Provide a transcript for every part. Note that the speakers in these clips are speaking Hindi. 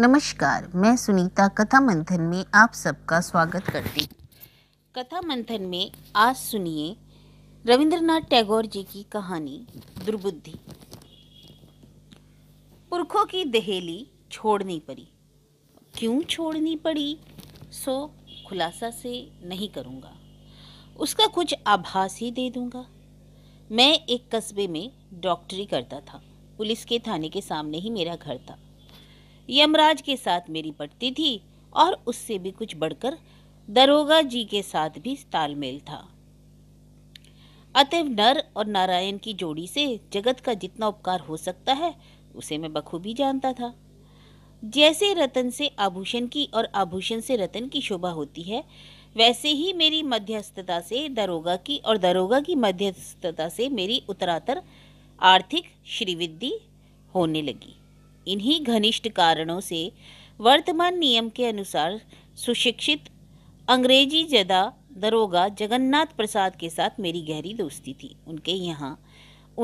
नमस्कार मैं सुनीता कथा मंथन में आप सबका स्वागत करती हूँ कथा मंथन में आज सुनिए रविंद्रनाथ टैगोर जी की कहानी दुर्बुद्धि पुरखों की दहेली छोड़नी पड़ी क्यों छोड़नी पड़ी सो खुलासा से नहीं करूँगा उसका कुछ आभास ही दे दूँगा मैं एक कस्बे में डॉक्टरी करता था पुलिस के थाने के सामने ही मेरा घर था यमराज के साथ मेरी पटती थी और उससे भी कुछ बढ़कर दरोगा जी के साथ भी तालमेल था अतएव नर और नारायण की जोड़ी से जगत का जितना उपकार हो सकता है उसे मैं बखूबी जानता था जैसे रतन से आभूषण की और आभूषण से रतन की शोभा होती है वैसे ही मेरी मध्यस्थता से दरोगा की और दरोगा की मध्यस्थता से मेरी उत्तरातर आर्थिक श्रीविद्धि होने लगी इन्हीं घनिष्ठ कारणों से वर्तमान नियम के अनुसार सुशिक्षित अंग्रेजी जदा दरोगा जगन्नाथ प्रसाद के साथ मेरी गहरी दोस्ती थी उनके यहाँ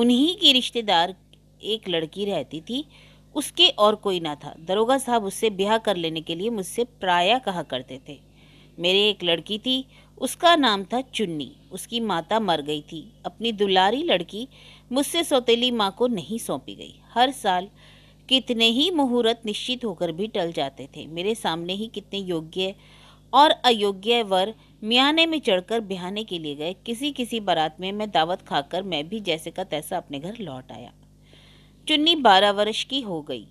उन्हीं की रिश्तेदार एक लड़की रहती थी उसके और कोई ना था दरोगा साहब उससे ब्याह कर लेने के लिए मुझसे प्राय कहा करते थे मेरे एक लड़की थी उसका नाम था चुन्नी उसकी माता मर गई थी अपनी दुलारी लड़की मुझसे सौतेली माँ को नहीं सौंपी गई हर साल कितने ही मुहूर्त निश्चित होकर भी टल जाते थे मेरे सामने ही कितने योग्य और अयोग्य वर मियाने में चढ़कर बिहाने के लिए गए किसी किसी बारात में मैं दावत खाकर मैं भी जैसे का तैसा अपने घर लौट आया चुन्नी बारह वर्ष की हो गई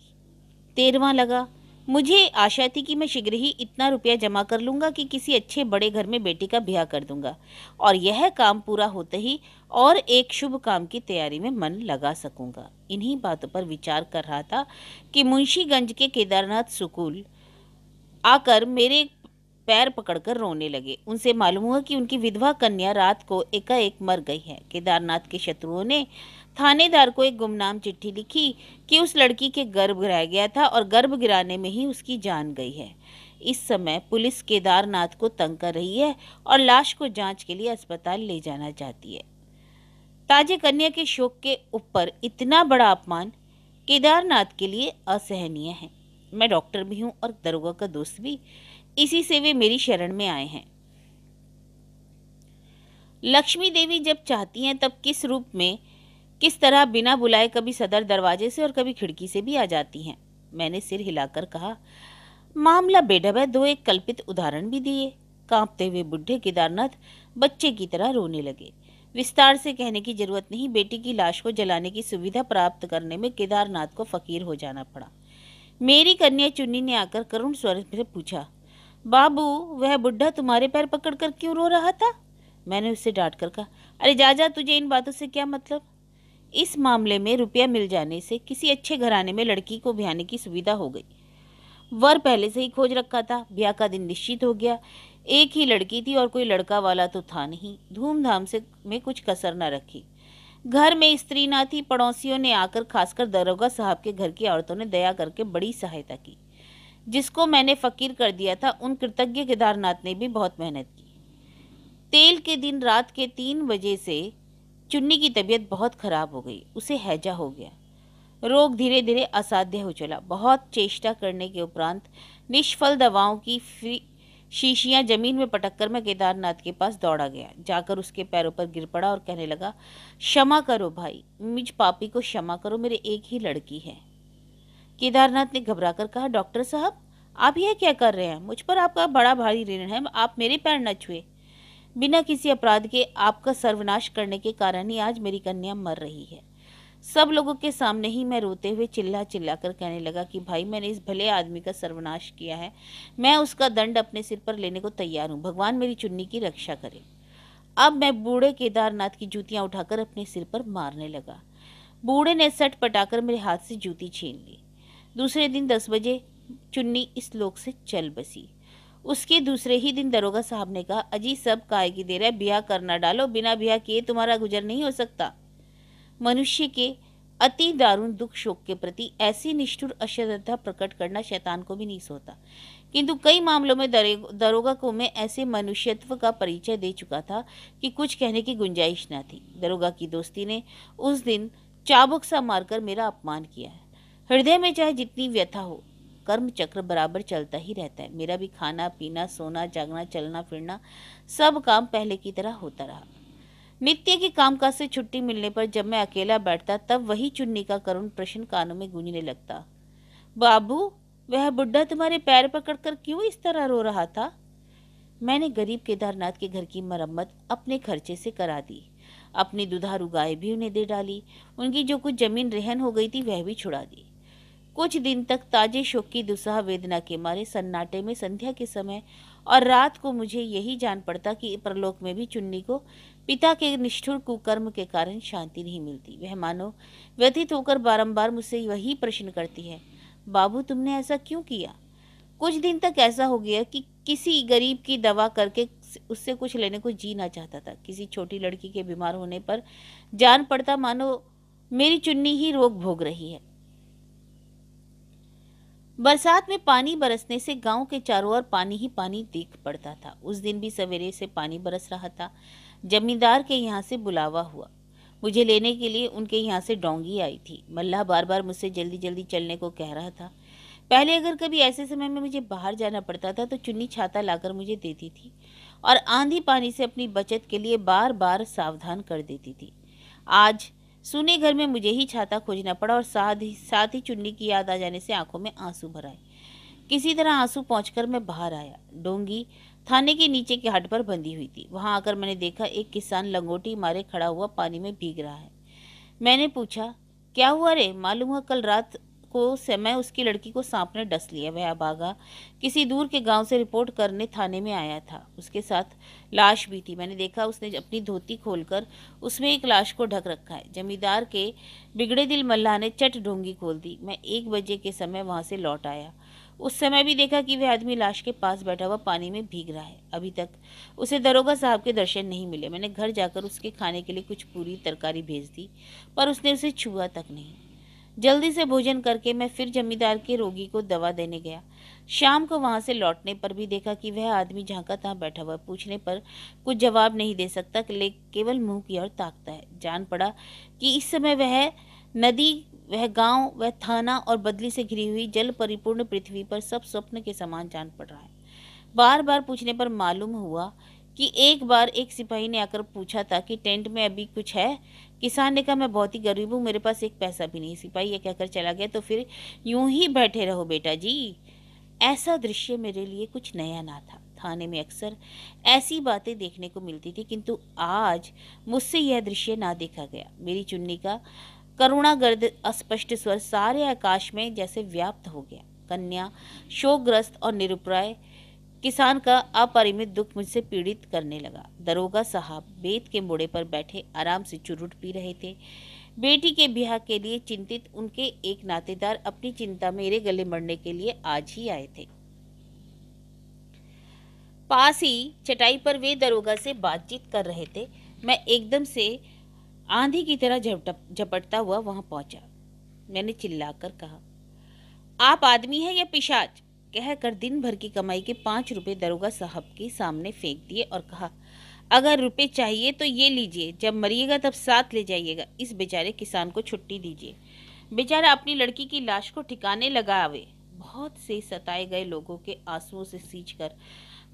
तेरवा लगा मुझे आशा थी कि मैं शीघ्र ही इतना रुपया जमा कर लूंगा कि किसी अच्छे बड़े घर में बेटी का ब्याह कर दूंगा और यह काम पूरा होते ही और एक शुभ काम की तैयारी में मन लगा सकूंगा इन्हीं बातों पर विचार कर रहा था कि मुंशीगंज के केदारनाथ सुकूल आकर मेरे पैर पकड़कर रोने लगे उनसे मालूम हुआ कि उनकी विधवा कन्या रात को एकाएक मर गई है केदारनाथ के शत्रुओं ने थानेदार को एक गुमनाम चिट्ठी लिखी कि उस लड़की के गर्भ गिराया गया था और गर्भ गिराने में ही उसकी जान गई है इस समय पुलिस केदारनाथ को तंग कर रही है और लाश को जांच के लिए अस्पताल ले जाना चाहती है ताजे कन्या के शोक के ऊपर इतना बड़ा अपमान केदारनाथ के लिए असहनीय है मैं डॉक्टर भी हूँ और दरोगा का दोस्त भी इसी से वे मेरी शरण में आए हैं लक्ष्मी देवी जब चाहती हैं तब किस रूप में किस तरह बिना बुलाए कभी सदर दरवाजे से और कभी खिड़की से भी आ जाती हैं मैंने सिर हिलाकर कहा मामला बेढब है दो एक कल्पित उदाहरण भी दिए कांपते हुए बुढ़े केदारनाथ बच्चे की तरह रोने लगे विस्तार से कहने की जरूरत नहीं बेटी की लाश को जलाने की सुविधा प्राप्त करने में केदारनाथ को फकीर हो जाना पड़ा मेरी कन्या चुन्नी ने आकर करुण स्वर से पूछा बाबू वह बुढ़ा तुम्हारे पैर पकड़कर क्यों रो रहा था मैंने उससे डांट कर कहा अरे जा जा तुझे इन बातों से क्या मतलब इस मामले में रुपया मिल जाने से किसी अच्छे घराने में लड़की को ब्याहने की सुविधा हो गई वर पहले से ही खोज रखा था ब्याह का दिन निश्चित हो गया एक ही लड़की थी और कोई लड़का वाला तो था नहीं धूमधाम से में कुछ कसर न रखी घर में स्त्री ना थी पड़ोसियों ने आकर खासकर दरोगा साहब के घर की औरतों ने दया करके बड़ी सहायता की जिसको मैंने फकीर कर दिया था उन कृतज्ञ केदारनाथ ने भी बहुत मेहनत की तेल के दिन रात के तीन बजे से चुन्नी की तबीयत बहुत खराब हो गई उसे हैजा हो गया रोग धीरे धीरे असाध्य हो चला बहुत चेष्टा करने के उपरांत निष्फल दवाओं की फ्री शीशियाँ जमीन में पटक कर मैं केदारनाथ के पास दौड़ा गया जाकर उसके पैरों पर गिर पड़ा और कहने लगा क्षमा करो भाई मुझ पापी को क्षमा करो मेरे एक ही लड़की है केदारनाथ ने घबरा कर कहा डॉक्टर साहब आप यह क्या कर रहे हैं मुझ पर आपका बड़ा भारी ऋण है आप मेरे पैर न छुए बिना किसी अपराध के आपका सर्वनाश करने के कारण ही आज मेरी कन्या मर रही है सब लोगों के सामने ही मैं रोते हुए चिल्ला चिल्ला कर कहने लगा कि भाई मैंने इस भले आदमी का सर्वनाश किया है मैं उसका दंड अपने सिर पर लेने को तैयार हूँ भगवान मेरी चुन्नी की रक्षा करे अब मैं बूढ़े केदारनाथ की जूतियाँ उठाकर अपने सिर पर मारने लगा बूढ़े ने सट पटाकर मेरे हाथ से जूती छीन ली दूसरे दिन दस बजे चुन्नी इस लोक से चल बसी उसके दूसरे ही दिन दरोगा साहब ने कहा अजी सब काय की दे रहा है ब्याह करना डालो बिना ब्याह किए तुम्हारा गुजर नहीं हो सकता मनुष्य के अति दारुण दुख शोक के प्रति ऐसी निष्ठुर अश्रद्धा प्रकट करना शैतान को भी नहीं सोता किंतु कई मामलों में दरोगा को मैं ऐसे मनुष्यत्व का परिचय दे चुका था कि कुछ कहने की गुंजाइश न थी दरोगा की दोस्ती ने उस दिन चाबुक सा मारकर मेरा अपमान किया है हृदय में चाहे जितनी व्यथा हो कर्म चक्र बराबर चलता ही रहता है मेरा भी खाना पीना सोना जागना चलना फिरना सब काम पहले की तरह होता रहा नित्य के कामकाज से छुट्टी मिलने पर जब मैं अकेला बैठता तब वही चुन्नी का करुण प्रश्न कानों में गूंजने लगता बाबू वह बुढ़ा तुम्हारे पैर पकड़ कर क्यों इस तरह रो रहा था मैंने गरीब केदारनाथ के घर की मरम्मत अपने खर्चे से करा दी अपनी दुधारू गाय भी उन्हें दे डाली उनकी जो कुछ जमीन रहन हो गई थी वह भी छुड़ा दी कुछ दिन तक ताजे शोक की दुस्साह वेदना के मारे सन्नाटे में संध्या के समय और रात को मुझे यही जान पड़ता कि परलोक में भी चुन्नी को पिता के निष्ठुर कुकर्म के कारण शांति नहीं मिलती वह मानो व्यथित होकर बारंबार मुझसे वही प्रश्न करती है बाबू तुमने ऐसा क्यों किया कुछ दिन तक ऐसा हो गया कि किसी गरीब की दवा करके उससे कुछ लेने को जी ना चाहता था किसी छोटी लड़की के बीमार होने पर जान पड़ता मानो मेरी चुन्नी ही रोग भोग रही है बरसात में पानी बरसने से गांव के चारों ओर पानी ही पानी देख पड़ता था उस दिन भी सवेरे से पानी बरस रहा था जमींदार के यहाँ से बुलावा हुआ मुझे लेने के लिए उनके यहाँ से डोंगी आई थी मल्लाह बार बार मुझसे जल्दी जल्दी चलने को कह रहा था पहले अगर कभी ऐसे समय में मुझे बाहर जाना पड़ता था तो चुन्नी छाता लाकर मुझे देती थी और आंधी पानी से अपनी बचत के लिए बार बार सावधान कर देती थी आज सुने घर में मुझे ही छाता खोजना पड़ा और साथ ही साथ ही चुन्नी की याद आ जाने से आंखों में आंसू भर आए किसी तरह आंसू पहुंचकर मैं बाहर आया डोंगी थाने के नीचे के हट पर बंधी हुई थी वहां आकर मैंने देखा एक किसान लंगोटी मारे खड़ा हुआ पानी में भीग रहा है मैंने पूछा क्या हुआ रे मालूम हुआ कल रात को समय उसकी लड़की को सांप ने डस लिया वह अबागा किसी दूर के गांव से रिपोर्ट करने थाने में आया था उसके साथ लाश भी थी मैंने देखा उसने अपनी धोती खोलकर उसमें एक लाश को ढक रखा है जमींदार के बिगड़े दिल मल्लाह ने चट ढोंगी खोल दी मैं एक बजे के समय वहाँ से लौट आया उस समय भी देखा कि वह आदमी लाश के पास बैठा हुआ पानी में भीग रहा है अभी तक उसे दरोगा साहब के दर्शन नहीं मिले मैंने घर जाकर उसके खाने के लिए कुछ पूरी तरकारी भेज दी पर उसने उसे छुआ तक नहीं जल्दी से भोजन करके मैं फिर जमींदार के रोगी को दवा देने गया शाम को वहां से लौटने पर भी देखा कि वह आदमी झांका तहाँ बैठा हुआ पूछने पर कुछ जवाब नहीं दे सकता ले केवल मुंह की ओर ताकता है जान पड़ा कि इस समय वह नदी वह गांव वह थाना और बदली से घिरी हुई जल परिपूर्ण पृथ्वी पर सब स्वप्न के समान जान पड़ रहा है बार बार पूछने पर मालूम हुआ कि एक बार एक सिपाही ने आकर पूछा था कि टेंट में अभी कुछ है किसान ने कहा मैं बहुत ही गरीब हूँ मेरे पास एक पैसा भी नहीं सिपाही ये कहकर चला गया तो फिर यूं ही बैठे रहो बेटा जी ऐसा दृश्य मेरे लिए कुछ नया ना था थाने में अक्सर ऐसी बातें देखने को मिलती थी किंतु आज मुझसे यह दृश्य ना देखा गया मेरी चुन्नी का करुणागर्द अस्पष्ट स्वर सारे आकाश में जैसे व्याप्त हो गया कन्या शोकग्रस्त और निरुप्राय किसान का अपरिमित दुख मुझसे पीड़ित करने लगा दरोगा साहब बेत के मोड़े पर बैठे आराम से चुरुट पी रहे थे बेटी के ब्याह के लिए चिंतित उनके एक नातेदार अपनी चिंता मेरे गले मरने के लिए आज ही आए थे पास ही चटाई पर वे दरोगा से बातचीत कर रहे थे मैं एकदम से आंधी की तरह झपटता हुआ वहां पहुंचा मैंने चिल्लाकर कहा आप आदमी हैं या पिशाच कहकर दिन भर की कमाई के पाँच रुपये दरोगा साहब के सामने फेंक दिए और कहा अगर रुपए चाहिए तो ये लीजिए जब मरिएगा तब साथ ले जाइएगा इस बेचारे किसान को छुट्टी दीजिए बेचारा अपनी लड़की की लाश को ठिकाने लगावे बहुत से सताए गए लोगों के आंसुओं से सींच कर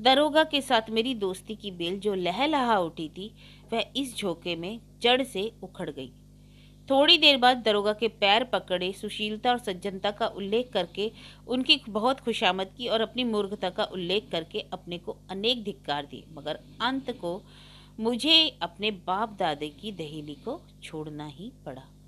दरोगा के साथ मेरी दोस्ती की बेल जो लहलहा उठी थी वह इस झोंके में जड़ से उखड़ गई थोड़ी देर बाद दरोगा के पैर पकड़े सुशीलता और सज्जनता का उल्लेख करके उनकी बहुत खुशामद की और अपनी मूर्खता का उल्लेख करके अपने को अनेक धिक्कार दिए मगर अंत को मुझे अपने बाप दादे की दहेली को छोड़ना ही पड़ा